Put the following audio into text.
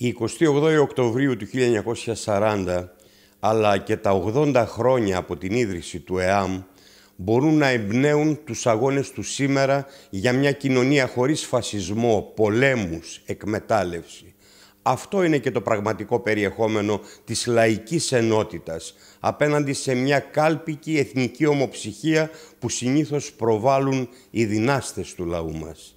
Η 28 Οκτωβρίου του 1940 αλλά και τα 80 χρόνια από την ίδρυση του ΕΑΜ μπορούν να εμπνέουν τους αγώνες του σήμερα για μια κοινωνία χωρίς φασισμό, πολέμους, εκμετάλλευση. Αυτό είναι και το πραγματικό περιεχόμενο της λαϊκής ενότητας απέναντι σε μια κάλπικη εθνική ομοψυχία που συνήθως προβάλλουν οι δυνάστες του λαού μας.